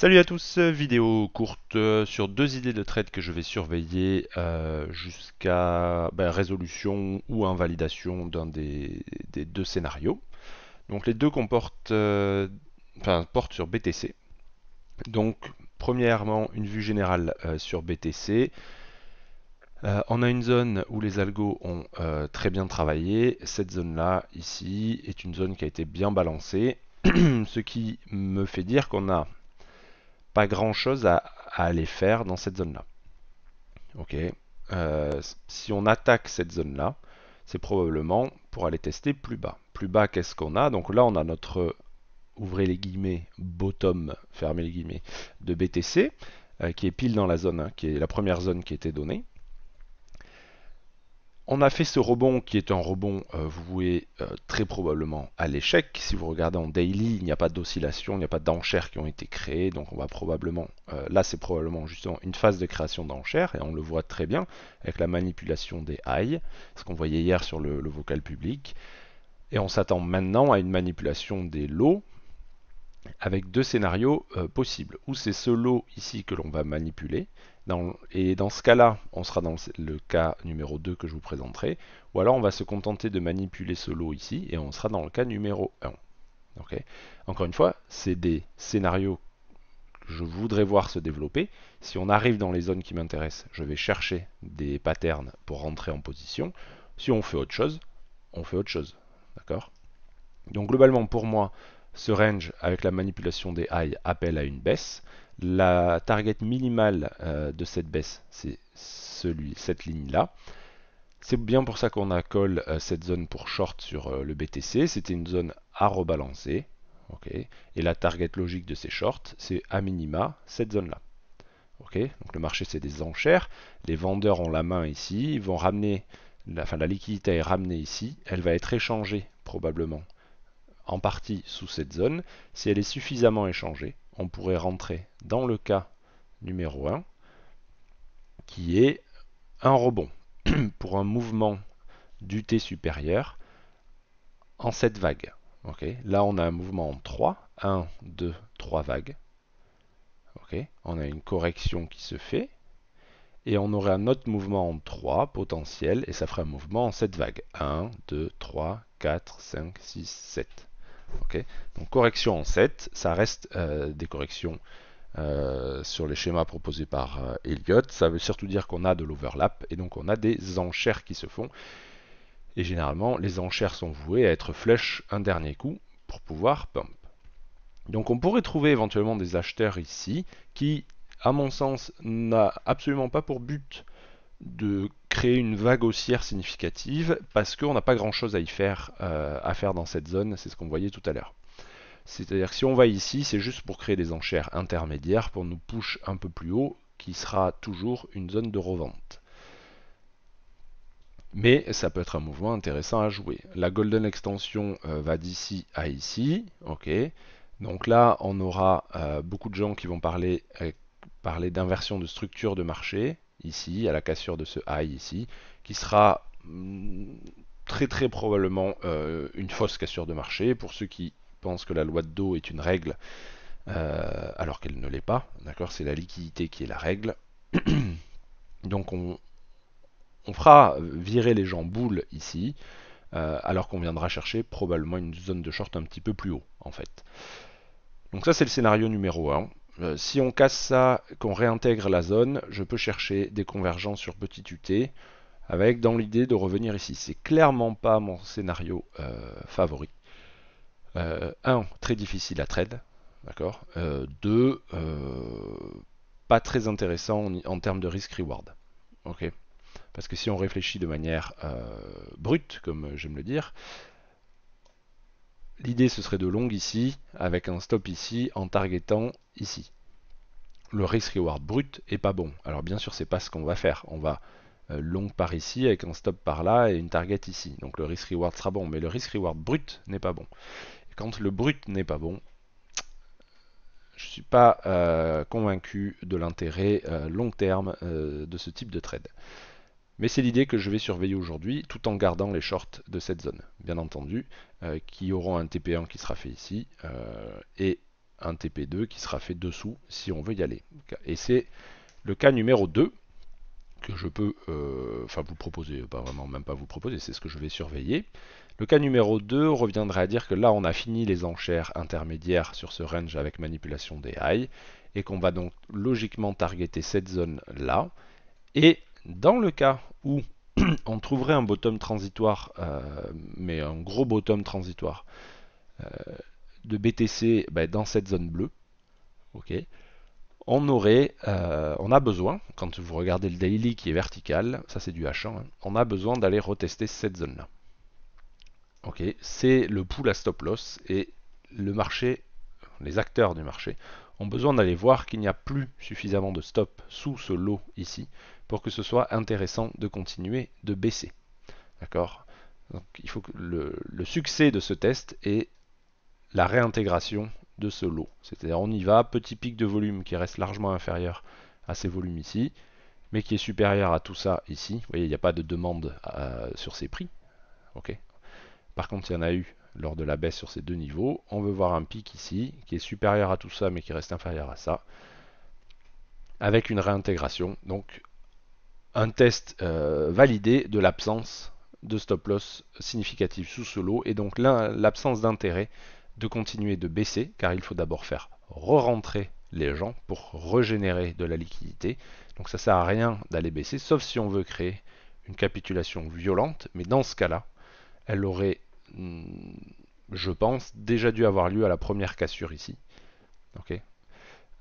Salut à tous, euh, vidéo courte euh, sur deux idées de trade que je vais surveiller euh, jusqu'à ben, résolution ou invalidation d'un des, deux scénarios. Donc les deux comportent, enfin, portent sur BTC. Donc premièrement une vue générale sur BTC. on a une zone où les algos ont très bien travaillé. Cette zone-là, ici, est une zone qui a été bien balancée. ce qui me fait dire qu'on a pas grand chose à, aller faire dans cette zone là ok euh, si on attaque cette zone là c'est probablement pour aller tester plus bas plus bas qu'est ce qu'on a donc là on a notre ouvrez les guillemets bottom fermez les guillemets de BTC euh, qui est pile dans la zone qui est la première zone qui était donnée on a fait ce rebond qui est un rebond euh, voué euh, très probablement à l'échec. Si vous regardez en daily, il n'y a pas d'oscillation, il n'y a pas d'enchères qui ont été créées, donc on va probablement, euh, là c'est probablement justement une phase de création d'enchères, et on le voit très bien avec la manipulation des highs, ce qu'on voyait hier sur le, le vocal public. Et on s'attend maintenant à une manipulation des lots, avec deux scénarios euh, possibles. où c'est ce lot ici que l'on va manipuler, et dans ce cas-là, on sera dans le cas numéro 2 que je vous présenterai, ou alors on va se contenter de manipuler ce lot ici, et on sera dans le cas numéro 1. Encore une fois, c'est des scénarios que je voudrais voir se développer. Si on arrive dans les zones qui m'intéressent, je vais chercher des patterns pour rentrer en position. Si on fait autre chose, on fait autre chose. D'accord Donc globalement, pour moi, ce range, avec la manipulation des highs, appelle à une baisse. La target minimale euh, de cette baisse, c'est cette ligne-là. C'est bien pour ça qu'on a call euh, cette zone pour short sur euh, le BTC. C'était une zone à rebalancer. Et la target logique de ces shorts, c'est à minima cette zone-là. Donc le marché, c'est des enchères. Les vendeurs ont la main ici. Ils vont ramener, la, enfin, la liquidité est ramenée ici. Elle va être échangée probablement en partie sous cette zone, si elle est suffisamment échangée, on pourrait rentrer dans le cas numéro 1, qui est un rebond pour un mouvement du T supérieur en cette vague. Là, on a un mouvement en 3, 1, 2, 3 vagues. On a une correction qui se fait. Et on aurait un autre mouvement en 3 potentiel, et ça ferait un mouvement en 7 vagues. 1, 2, 3, 4, 5, 6, 7. Donc correction en 7, ça reste euh, des corrections euh, sur les schémas proposés par Elliot. Euh, Elliott. Ça veut surtout dire qu'on a de l'overlap et donc on a des enchères qui se font. Et généralement, les enchères sont vouées à être flush un dernier coup pour pouvoir pump. Donc on pourrait trouver éventuellement des acheteurs ici qui, à mon sens, n'a absolument pas pour but de créer une vague haussière significative parce qu'on n'a pas grand chose à y faire, euh, à faire dans cette zone, c'est ce qu'on voyait tout à l'heure. C'est-à-dire que si on va ici, c'est juste pour créer des enchères intermédiaires pour nous push un peu plus haut, qui sera toujours une zone de revente. Mais ça peut être un mouvement intéressant à jouer. La Golden Extension euh, va d'ici à ici, ok. Donc là, on aura euh, beaucoup de gens qui vont parler d'inversion de structure de marché, ici, à la cassure de ce high ici, qui sera mm, très très probablement euh, une fausse cassure de marché. Pour ceux qui pensent que la loi de dos est une règle, euh, alors qu'elle ne l'est pas, d'accord, c'est la liquidité qui est la règle. Donc on, fera virer les gens boules ici, euh, alors qu'on viendra chercher probablement une zone de short un petit peu plus haut en fait. Donc ça c'est le scénario numéro 1. Euh, si on casse ça, qu'on réintègre la zone, je peux chercher des convergences sur petit ut avec dans l'idée de revenir ici. C'est clairement pas mon scénario euh, favori. 1. Euh, très difficile à trade. D'accord 2. pas très intéressant en, termes de risk-reward. Ok parce que si on réfléchit de manière brute, comme j'aime le dire, L'idée ce serait de long ici, avec un stop ici, en targetant ici. Le risk reward brut est pas bon. Alors bien sûr c'est pas ce qu'on va faire. On va euh, long par ici avec un stop par là et une target ici. Donc le risk reward sera bon, mais le risk reward brut n'est pas bon. quand le brut n'est pas bon, je ne suis pas euh, convaincu de l'intérêt euh, long terme de ce type de trade. Mais c'est l'idée que je vais surveiller aujourd'hui tout en gardant les shorts de cette zone, bien entendu, euh, qui auront un TP1 qui sera fait ici euh, et un TP2 qui sera fait dessous si on veut y aller. Et c'est le cas numéro 2 que je peux, euh, enfin vous proposer, pas vraiment, même pas vous proposer, c'est ce que je vais surveiller. Le cas numéro 2 reviendrait à dire que là on a fini les enchères intermédiaires sur ce range avec manipulation des highs et qu'on va donc logiquement targeter cette zone là et dans le cas où on trouverait un bottom transitoire, euh, mais un gros bottom transitoire euh, de BTC ben, dans cette zone bleue, ok, on aurait, euh, on a besoin, quand vous regardez le daily qui est vertical, ça c'est du H1, hein, on a besoin d'aller retester cette zone-là. Ok, c'est le pool à stop loss et le marché, les acteurs du marché ont besoin d'aller voir qu'il n'y a plus suffisamment de stop sous ce lot ici pour que ce soit intéressant de continuer de baisser. D'accord Donc il faut que le, succès de ce test est la réintégration de ce lot. C'est-à-dire on y va, petit pic de volume qui reste largement inférieur à ces volumes ici, mais qui est supérieur à tout ça ici. Vous voyez, il n'y a pas de demande euh, sur ces prix. ok Par contre, il y en a eu lors de la baisse sur ces deux niveaux. On veut voir un pic ici qui est supérieur à tout ça mais qui reste inférieur à ça avec une réintégration. Donc un test euh, validé de l'absence de stop loss significatif sous ce lot et donc l'absence d'intérêt de continuer de baisser car il faut d'abord faire re-rentrer les gens pour régénérer de la liquidité. Donc ça sert à rien d'aller baisser sauf si on veut créer une capitulation violente mais dans ce cas-là, elle aurait Hmm, je pense, déjà dû avoir lieu à la première cassure ici. ok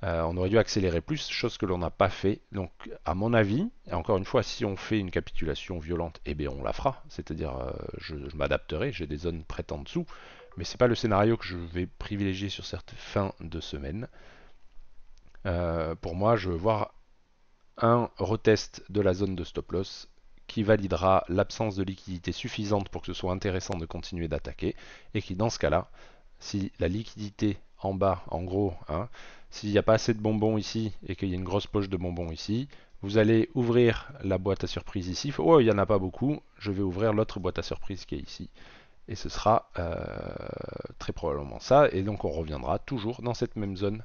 euh, on aurait dû accélérer plus, chose que l'on n'a pas fait. Donc, à mon avis, encore une fois, si on fait une capitulation violente, eh bien on la fera. C'est-à-dire, euh, je, m'adapterai, j'ai des zones prêtes en dessous. Mais c'est pas le scénario que je vais privilégier sur cette fin de semaine. Euh, pour moi, je veux voir un retest de la zone de stop loss qui validera l'absence de liquidité suffisante pour que ce soit intéressant de continuer d'attaquer, et qui dans ce cas-là, si la liquidité en bas, en gros, hein, s'il n'y a pas assez de bonbons ici et qu'il y a une grosse poche de bonbons ici, vous allez ouvrir la boîte à surprise ici. Oh, il n'y en a pas beaucoup, je vais ouvrir l'autre boîte à surprise qui est ici. Et ce sera euh, très probablement ça. Et donc on reviendra toujours dans cette même zone,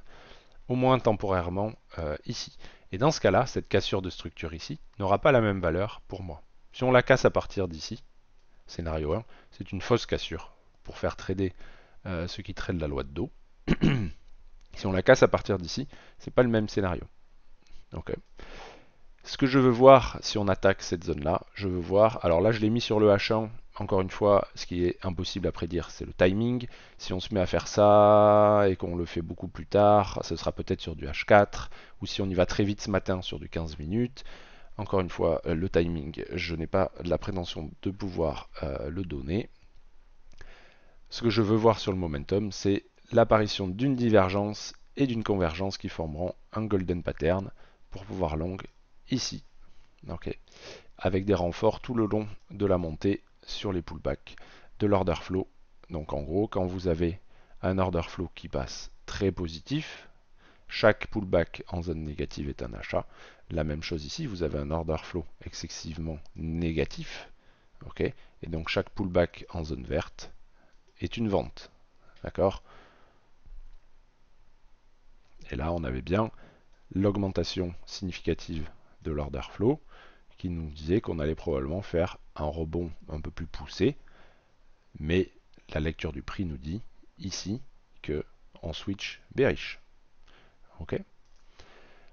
au moins temporairement euh, ici. Et dans ce cas-là, cette cassure de structure ici n'aura pas la même valeur pour moi. Si on la casse à partir d'ici, scénario 1, c'est une fausse cassure pour faire trader euh, ceux qui trade la loi de Do. si on la casse à partir d'ici, c'est pas le même scénario. Ce que je veux voir si on attaque cette zone-là, je veux voir, alors là je l'ai mis sur le H1 encore une fois, ce qui est impossible à prédire, c'est le timing. Si on se met à faire ça et qu'on le fait beaucoup plus tard, ce sera peut-être sur du H4, ou si on y va très vite ce matin sur du 15 minutes. Encore une fois, euh, le timing, je n'ai pas la prétention de pouvoir euh, le donner. Ce que je veux voir sur le momentum, c'est l'apparition d'une divergence et d'une convergence qui formeront un golden pattern pour pouvoir long ici. Avec des renforts tout le long de la montée sur les pullbacks de l'order flow. Donc en gros, quand vous avez un order flow qui passe très positif, chaque pullback en zone négative est un achat. La même chose ici, vous avez un order flow excessivement négatif, ok et donc chaque pullback en zone verte est une vente, d'accord Et là, on avait bien l'augmentation significative de l'order flow, qui nous disait qu'on allait probablement faire un rebond un peu plus poussé, mais la lecture du prix nous dit ici que on switch bearish. Ok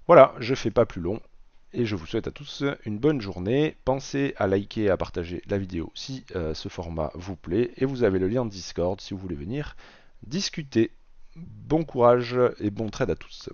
Voilà, je fais pas plus long et je vous souhaite à tous une bonne journée. Pensez à liker et à partager la vidéo si euh, ce format vous plaît et vous avez le lien de Discord si vous voulez venir discuter. Bon courage et bon trade à tous.